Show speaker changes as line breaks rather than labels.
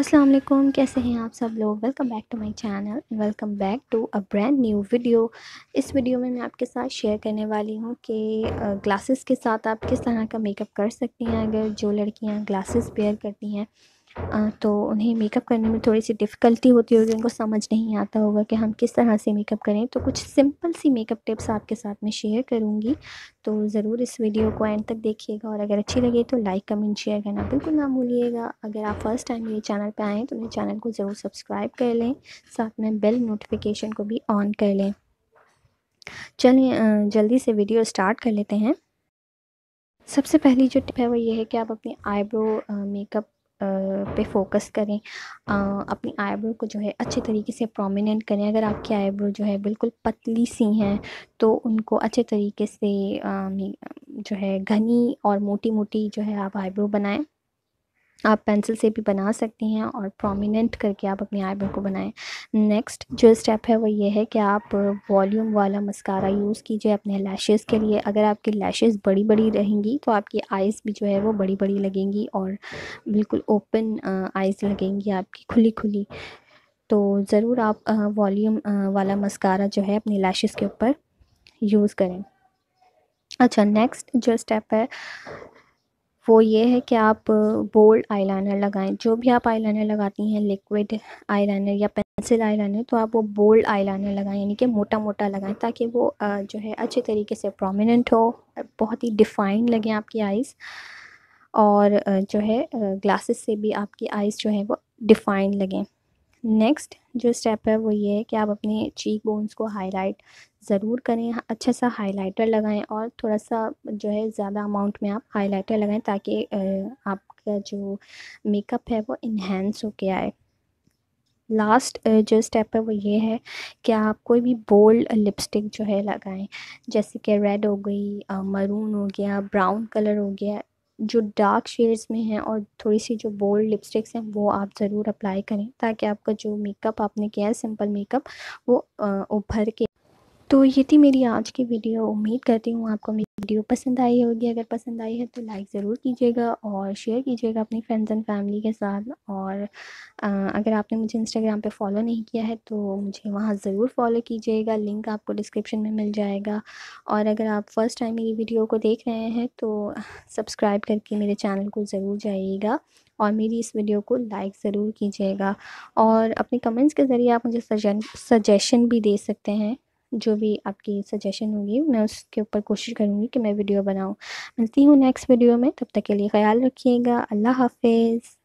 अस्सलाम वालेकुम कैसे हैं आप सब लोग welcome back to my channel welcome back to a brand new video इस वीडियो में मैं आपके साथ शेयर करने वाली हूँ कि ग्लासेस के साथ आप किस तरह का मेकअप कर सकती हैं अगर जो लड़कियाँ ग्लासेस पेयर करती हैं तो उन्हें मेकअप करने में थोड़ी सी डिफ़िकल्टी होती होगी उनको समझ नहीं आता होगा कि हम किस तरह से मेकअप करें तो कुछ सिंपल सी मेकअप टिप्स आपके साथ में शेयर करूंगी तो ज़रूर इस वीडियो को एंड तक देखिएगा और अगर अच्छी लगे तो लाइक कमेंट शेयर करना बिल्कुल ना भूलिएगा अगर आप फर्स्ट टाइम मेरे चैनल पर आएँ तो मेरे चैनल को ज़रूर सब्सक्राइब कर लें साथ में बेल नोटिफिकेशन को भी ऑन कर लें चलिए जल्दी से वीडियो स्टार्ट कर लेते हैं सबसे पहली जो टिप है वो ये है कि आप अपने आईब्रो मेकअप पे फोकस करें आ, अपनी आईब्रो को जो है अच्छे तरीके से प्रोमिनेंट करें अगर आपकी आईब्रो जो है बिल्कुल पतली सी हैं तो उनको अच्छे तरीके से आ, जो है घनी और मोटी मोटी जो है आप आईब्रो बनाएं आप पेंसिल से भी बना सकती हैं और प्रोमिनेंट करके आप अपनी आईब्रो को बनाएं नेक्स्ट जो स्टेप है वो ये है कि आप वॉल्यूम वाला मस्कारा यूज़ कीजिए अपने लैशेस के लिए अगर आपकी लैशेज़ बड़ी बड़ी रहेंगी तो आपकी आइज़ भी जो है वो बड़ी बड़ी लगेंगी और बिल्कुल ओपन आइज़ लगेंगी आपकी खुली खुली तो ज़रूर आप वॉल्यूम वाला मस्कारा जो है अपनी लैशेज़ के ऊपर यूज़ करें अच्छा नेक्स्ट जो स्टेप है वो ये है कि आप बोल्ड आईलाइनर लगाएं जो भी आप आईलाइनर लगाती हैं लिक्विड आईलाइनर या पेंसिल आईलाइनर तो आप वो बोल्ड आईलाइनर लगाएं यानी कि मोटा मोटा लगाएं ताकि वो जो है अच्छे तरीके से प्रोमिनेंट हो बहुत ही डिफाइंड लगे आपकी आइज़ और जो है ग्लासेस से भी आपकी आइज़ जो है वो डिफाइंड लगें नेक्स्ट जो स्टेप है वो ये है कि आप अपने चीक बोन्स को हाईलाइट ज़रूर करें अच्छा सा हाइलाइटर लगाएं और थोड़ा सा जो है ज़्यादा अमाउंट में आप हाइलाइटर लगाएं ताकि आपका जो मेकअप है वो इन्हेंस के आए लास्ट जो स्टेप है वो ये है कि आप कोई भी बोल्ड लिपस्टिक जो है लगाएं जैसे कि रेड हो गई मरून हो गया ब्राउन कलर हो गया जो डार्क शेड्स में हैं और थोड़ी सी जो बोल्ड लिपस्टिक्स हैं वो आप ज़रूर अप्लाई करें ताकि आपका जो मेकअप आपने किया है सिंपल मेकअप वो उभर के तो ये थी मेरी आज की वीडियो उम्मीद करती हूँ आपको मेरी वीडियो पसंद आई होगी अगर पसंद आई है तो लाइक ज़रूर कीजिएगा और शेयर कीजिएगा अपनी फ्रेंड्स एंड फैमिली के साथ और अगर आपने मुझे इंस्टाग्राम पे फॉलो नहीं किया है तो मुझे वहाँ ज़रूर फॉलो कीजिएगा लिंक आपको डिस्क्रिप्शन में मिल जाएगा और अगर आप फ़र्स्ट टाइम मेरी वीडियो को देख रहे हैं तो सब्सक्राइब करके मेरे चैनल को ज़रूर जाइएगा और मेरी इस वीडियो को लाइक ज़रूर कीजिएगा और अपने कमेंट्स के ज़रिए आप मुझे सजेशन भी दे सकते हैं जो भी आपकी सजेशन होगी मैं उसके ऊपर कोशिश करूँगी कि मैं वीडियो बनाऊँ मिलती हूँ नेक्स्ट वीडियो में तब तक के लिए ख्याल रखिएगा अल्लाह हाफिज़